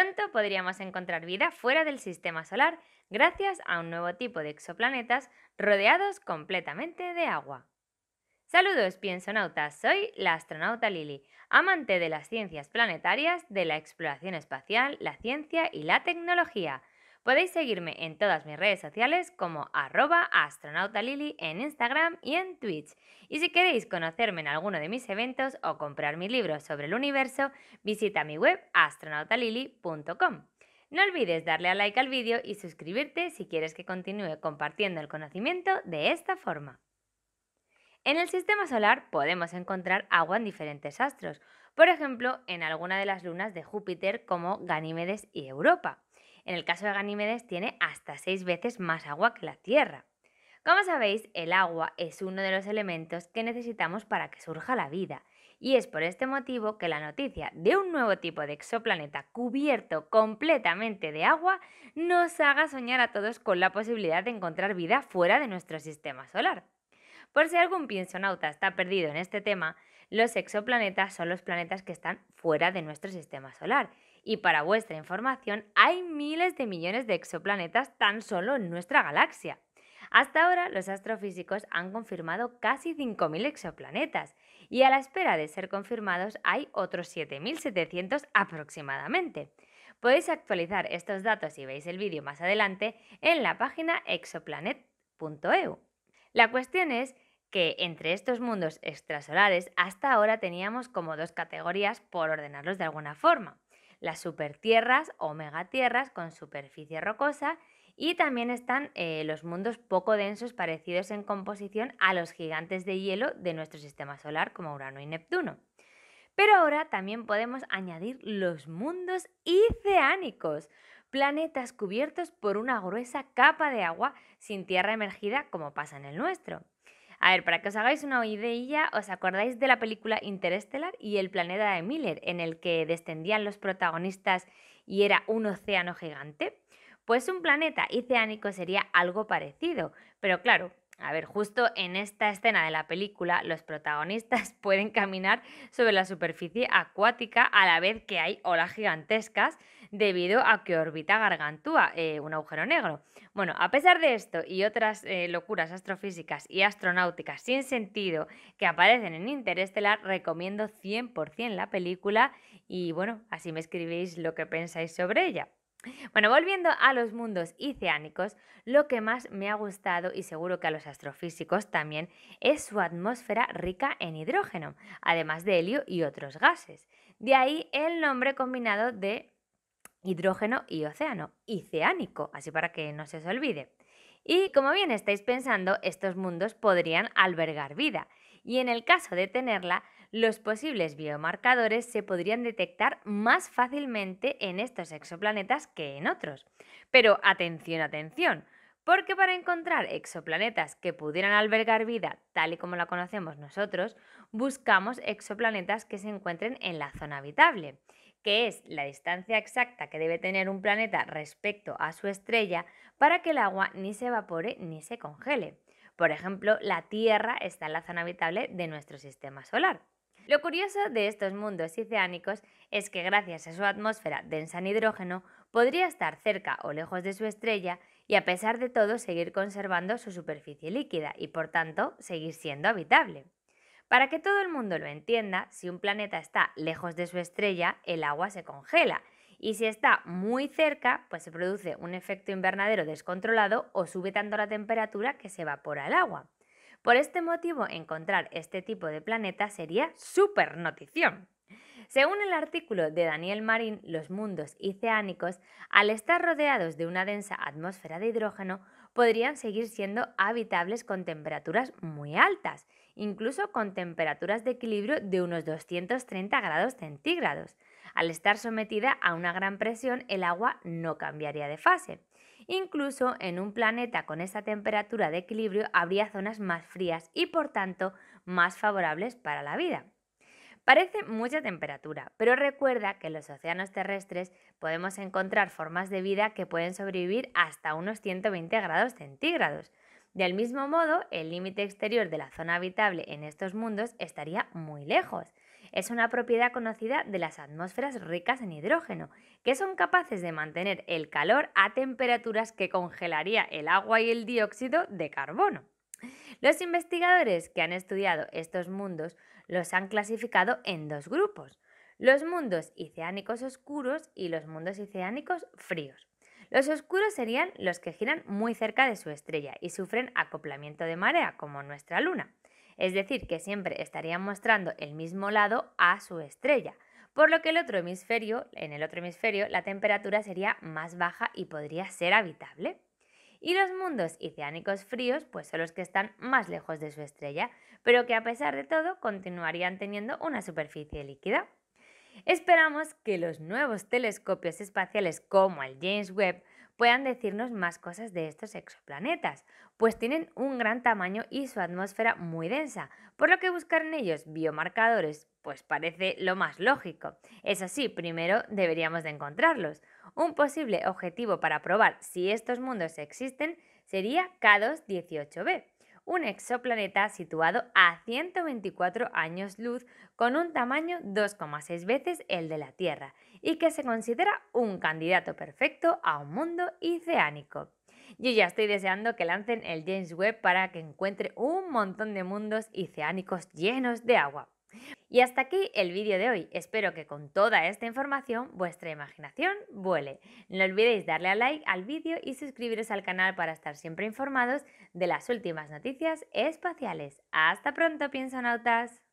Pronto podríamos encontrar vida fuera del sistema solar gracias a un nuevo tipo de exoplanetas rodeados completamente de agua. Saludos, piensonautas. Soy la astronauta Lili, amante de las ciencias planetarias, de la exploración espacial, la ciencia y la tecnología. Podéis seguirme en todas mis redes sociales como arroba astronautalili en Instagram y en Twitch. Y si queréis conocerme en alguno de mis eventos o comprar mi libro sobre el universo, visita mi web astronautalili.com. No olvides darle a like al vídeo y suscribirte si quieres que continúe compartiendo el conocimiento de esta forma. En el sistema solar podemos encontrar agua en diferentes astros, por ejemplo en alguna de las lunas de Júpiter como Ganímedes y Europa. En el caso de Ganímedes tiene hasta seis veces más agua que la Tierra. Como sabéis, el agua es uno de los elementos que necesitamos para que surja la vida, y es por este motivo que la noticia de un nuevo tipo de exoplaneta cubierto completamente de agua nos haga soñar a todos con la posibilidad de encontrar vida fuera de nuestro sistema solar. Por si algún pinzonauta está perdido en este tema, los exoplanetas son los planetas que están fuera de nuestro sistema solar y para vuestra información, hay miles de millones de exoplanetas tan solo en nuestra galaxia. Hasta ahora, los astrofísicos han confirmado casi 5.000 exoplanetas y a la espera de ser confirmados hay otros 7.700 aproximadamente. Podéis actualizar estos datos si veis el vídeo más adelante en la página exoplanet.eu. La cuestión es que entre estos mundos extrasolares hasta ahora teníamos como dos categorías por ordenarlos de alguna forma las supertierras o megatierras con superficie rocosa y también están eh, los mundos poco densos parecidos en composición a los gigantes de hielo de nuestro sistema solar como Urano y Neptuno. Pero ahora también podemos añadir los mundos oceánicos, planetas cubiertos por una gruesa capa de agua sin tierra emergida como pasa en el nuestro. A ver, para que os hagáis una idea, ¿os acordáis de la película Interestelar y el planeta de Miller, en el que descendían los protagonistas y era un océano gigante? Pues un planeta oceánico sería algo parecido, pero claro, a ver, justo en esta escena de la película, los protagonistas pueden caminar sobre la superficie acuática a la vez que hay olas gigantescas debido a que orbita Gargantúa, eh, un agujero negro. Bueno, a pesar de esto y otras eh, locuras astrofísicas y astronáuticas sin sentido que aparecen en Interestelar, recomiendo 100% la película y bueno, así me escribís lo que pensáis sobre ella. Bueno, volviendo a los mundos oceánicos, lo que más me ha gustado y seguro que a los astrofísicos también es su atmósfera rica en hidrógeno, además de helio y otros gases. De ahí el nombre combinado de hidrógeno y océano, oceánico, así para que no se os olvide. Y como bien estáis pensando, estos mundos podrían albergar vida, y en el caso de tenerla, los posibles biomarcadores se podrían detectar más fácilmente en estos exoplanetas que en otros. Pero atención, atención, porque para encontrar exoplanetas que pudieran albergar vida tal y como la conocemos nosotros, buscamos exoplanetas que se encuentren en la zona habitable, que es la distancia exacta que debe tener un planeta respecto a su estrella para que el agua ni se evapore ni se congele. Por ejemplo, la Tierra está en la zona habitable de nuestro sistema solar. Lo curioso de estos mundos oceánicos es que gracias a su atmósfera densa en hidrógeno podría estar cerca o lejos de su estrella y a pesar de todo seguir conservando su superficie líquida y por tanto seguir siendo habitable. Para que todo el mundo lo entienda, si un planeta está lejos de su estrella, el agua se congela y si está muy cerca, pues se produce un efecto invernadero descontrolado o sube tanto la temperatura que se evapora el agua. Por este motivo, encontrar este tipo de planeta sería súper notición. Según el artículo de Daniel Marín, los mundos oceánicos, al estar rodeados de una densa atmósfera de hidrógeno, podrían seguir siendo habitables con temperaturas muy altas, incluso con temperaturas de equilibrio de unos 230 grados centígrados. Al estar sometida a una gran presión, el agua no cambiaría de fase. Incluso en un planeta con esa temperatura de equilibrio habría zonas más frías y por tanto más favorables para la vida. Parece mucha temperatura, pero recuerda que en los océanos terrestres podemos encontrar formas de vida que pueden sobrevivir hasta unos 120 grados centígrados. Del mismo modo, el límite exterior de la zona habitable en estos mundos estaría muy lejos. Es una propiedad conocida de las atmósferas ricas en hidrógeno, que son capaces de mantener el calor a temperaturas que congelaría el agua y el dióxido de carbono. Los investigadores que han estudiado estos mundos los han clasificado en dos grupos, los mundos oceánicos oscuros y los mundos oceánicos fríos. Los oscuros serían los que giran muy cerca de su estrella y sufren acoplamiento de marea, como nuestra luna es decir, que siempre estarían mostrando el mismo lado a su estrella, por lo que el otro hemisferio, en el otro hemisferio la temperatura sería más baja y podría ser habitable. Y los mundos oceánicos fríos pues son los que están más lejos de su estrella, pero que a pesar de todo continuarían teniendo una superficie líquida. Esperamos que los nuevos telescopios espaciales como el James Webb puedan decirnos más cosas de estos exoplanetas, pues tienen un gran tamaño y su atmósfera muy densa, por lo que buscar en ellos biomarcadores pues parece lo más lógico. Eso sí, primero deberíamos de encontrarlos. Un posible objetivo para probar si estos mundos existen sería K2-18b, un exoplaneta situado a 124 años luz con un tamaño 2,6 veces el de la Tierra y que se considera un candidato perfecto a un mundo oceánico. Yo ya estoy deseando que lancen el James Webb para que encuentre un montón de mundos oceánicos llenos de agua. Y hasta aquí el vídeo de hoy. Espero que con toda esta información vuestra imaginación vuele. No olvidéis darle a like al vídeo y suscribiros al canal para estar siempre informados de las últimas noticias espaciales. ¡Hasta pronto, piensonautas!